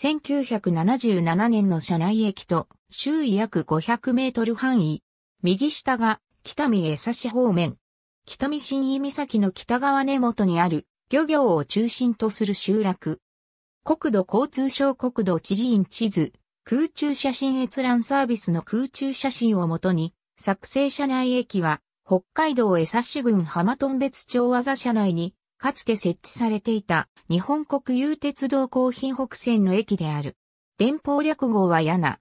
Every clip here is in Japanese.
1977年の車内駅と周囲約500メートル範囲。右下が北見江差方面。北見新井岬の北側根元にある漁業を中心とする集落。国土交通省国土地理院地図、空中写真閲覧サービスの空中写真をもとに、作成車内駅は北海道江差郡浜頓別町技車内にかつて設置されていた日本国有鉄道高品北線の駅である。電報略号は柳名。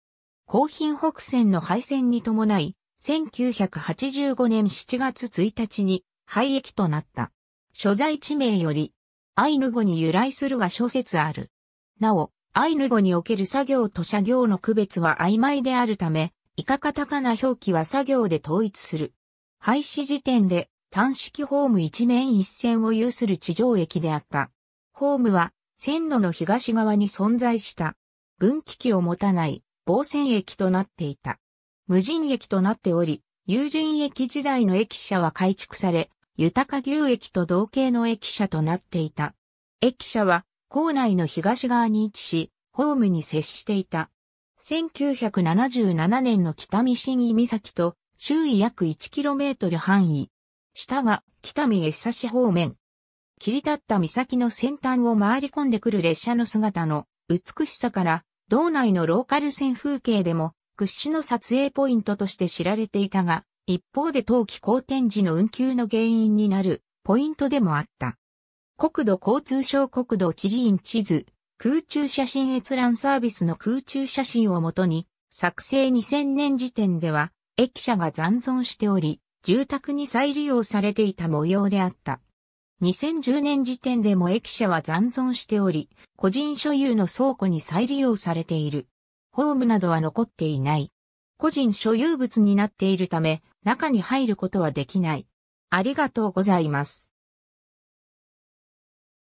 高品北線の廃線に伴い、1985年7月1日に廃駅となった。所在地名より、アイヌ語に由来するが諸説ある。なお、アイヌ語における作業と作業の区別は曖昧であるため、いかカタカナ表記は作業で統一する。廃止時点で単式ホーム一面一線を有する地上駅であった。ホームは線路の東側に存在した。分岐器を持たない防線駅となっていた。無人駅となっており、有人駅時代の駅舎は改築され、豊か牛駅と同型の駅舎となっていた。駅舎は校内の東側に位置し、ホームに接していた。1977年の北見新井岬と周囲約 1km 範囲、下が北見江差方面。切り立った岬の先端を回り込んでくる列車の姿の美しさから、道内のローカル線風景でも屈指の撮影ポイントとして知られていたが、一方で冬季好天時の運休の原因になるポイントでもあった。国土交通省国土地理院地図、空中写真閲覧サービスの空中写真をもとに、作成2000年時点では、駅舎が残存しており、住宅に再利用されていた模様であった。2010年時点でも駅舎は残存しており、個人所有の倉庫に再利用されている。ホームなどは残っていない。個人所有物になっているため、中に入ることはできない。ありがとうございます。